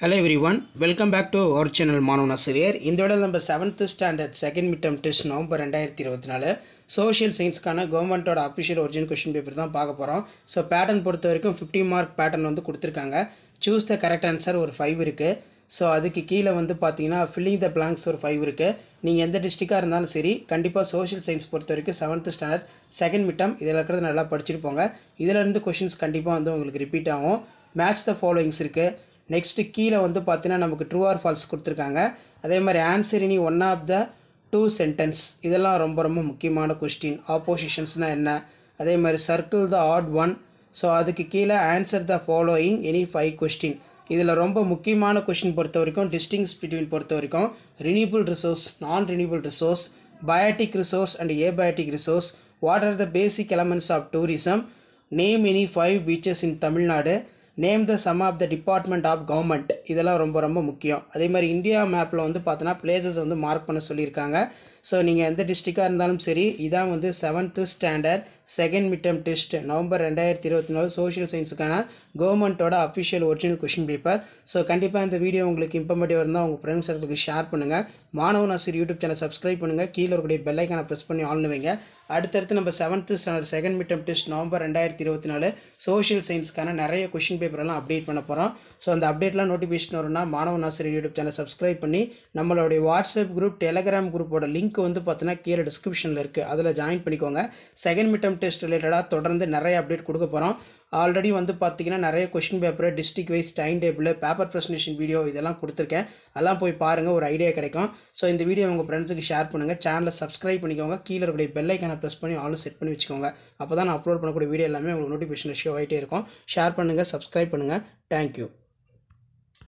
hello everyone welcome back to our channel மாணவன் ஆசிரியர் இந்த விட நம்ம seventh standard second mid term test November ரெண்டாயிரத்தி இருபத்தி நாலு சோஷியல் சயின்ஸ்க்கான கவர்மெண்ட்டோட அஃபிஷியல் ஒரிஜினல் கொஷின் பேப்பர் தான் பார்க்க போகிறோம் ஸோ பேட்டர்ன் பொறுத்த வரைக்கும் ஃபிஃப்டி மார்க் பேட்டர்ன் வந்து கொடுத்துருக்காங்க சூஸ் த கரெக்ட் ஆன்சர் ஒரு ஃபைவ் இருக்குது ஸோ அதுக்கு கீழே வந்து பார்த்தீங்கன்னா ஃபில்லிங் த பிளாங்க்ஸ் ஒரு ஃபைவ் இருக்குது நீங்கள் எந்த டிஸ்ட்ரிக்டாக இருந்தாலும் சரி கண்டிப்பாக சோஷியல் சயின்ஸ் பொறுத்த வரைக்கும் செவன்த்து ஸ்டாண்டர்ட் செகண்ட் மிட்டம் இதில் இருக்கிறது நல்லா படிச்சிருப்போங்க இதிலேருந்து கொஷின்ஸ் கண்டிப்பாக வந்து உங்களுக்கு ரிப்பீட் ஆகும் மேட்ச் த ஃபாலோயிங்ஸ் இருக்குது நெக்ஸ்ட்டு கீழே வந்து பார்த்தீங்கன்னா நமக்கு ட்ரூ ஆர் ஃபால்ஸ் கொடுத்துருக்காங்க அதே மாதிரி answer any one of the two sentence இதெல்லாம் ரொம்ப ரொம்ப முக்கியமான கொஸ்டின் ஆப்போசிஷன்ஸ்னால் என்ன அதே மாதிரி circle the odd one so அதுக்கு கீழே answer the following any five question இதில் ரொம்ப முக்கியமான கொஷின் பொறுத்த வரைக்கும் டிஸ்டிங்ஸ் பிட்வீன் பொறுத்த வரைக்கும் renewable resource non renewable resource biotic resource and abiotic resource what are the basic elements of tourism name any five beaches in Tamil Nadu name the some of the department of government இதெல்லாம் ரொம்ப ரொம்ப முக்கியம் அதே மாதிரி India மேப்பில் வந்து பார்த்தோன்னா places வந்து மார்க் பண்ண சொல்லியிருக்காங்க ஸோ நீங்கள் எந்த டிஸ்ட்ரிக்டாக இருந்தாலும் சரி இதான் வந்து seventh standard second midterm test November ரெண்டாயிரத்தி இருபத்தி நாலு சோஷியல் சயின்ஸுக்கான கவர்மெண்ட்டோட official original question paper so கண்டிப்பாக இந்த வீடியோ உங்களுக்கு இம்பார்மேட்டிவ் இருந்தால் உங்கள் ஃப்ரெண்ட்ஸ் சர்க்கிளுக்கு ஷேர் பண்ணுங்கள் மாணவன் ஆசிரியர் யூடியூப் சேனல் சப்ஸ்கிரைப் பண்ணுங்கள் கீழே இருக்கக்கூடிய பெல்லைக்கான ப்ரெஸ் பண்ணி ஆன்லைன் வைங்க அடுத்தடுத்து நம்ம seventh standard second midterm test November ரெண்டாயிரத்தி இருபத்தி நாலு சோஷியல் சயின்ஸ்க்கான நிறைய கொஷின் பேப்பரெல்லாம் அப்டேட் பண்ண போகிறோம் ஸோ அந்த அப்டேட்லாம் நோட்டிஃபிகேஷன் வரும்னா மாணவன் ஆசிரியர் யூடியூப் சேனல் சப்ஸ்கிரைப் பண்ணி நம்மளுடைய வாட்ஸ்அப் குரூப் டெலகிராம் குரூப்போட லிங்க் லிங்க் வந்து பார்த்தீங்கன்னா கீழே டிஸ்கிரிப்ஷனில் இருக்குது அதில் ஜாயின் பண்ணிக்கோங்க செகண்ட் மிட்டம் டெஸ்ட் ரிலேட்டடாக தொடர்ந்து நிறைய அப்டேட் கொடுக்க போகிறோம் ஆல்ரெடி வந்து பார்த்தீங்கன்னா நிறைய question paper district wise time table paper presentation video இதெல்லாம் கொடுத்துருக்கேன் அதெல்லாம் போய் பாருங்கள் ஒரு ஐடியா கிடைக்கும் ஸோ இந்த வீடியோ உங்கள் ஃப்ரெண்ட்ஸுக்கு ஷேர் பண்ணுங்கள் சேனலை சப்ஸ்கிரைப் பண்ணிக்கோங்க கீழே இருக்கக்கூடிய பெல்லைக்கான ப்ரெஸ் பண்ணி ஆலோ செட் பண்ணி வச்சுக்கோங்க அப்போ தான் நான் அப்லோட் பண்ணக்கூடிய வீடியோ எல்லாமே உங்களுக்கு நோட்டிஃபிகேஷன் ஷோ ஆகிட்டே இருக்கும் ஷேர் பண்ணுங்கள் சப்ஸ்கிரைப் பண்ணுங்கள் தேங்க்யூ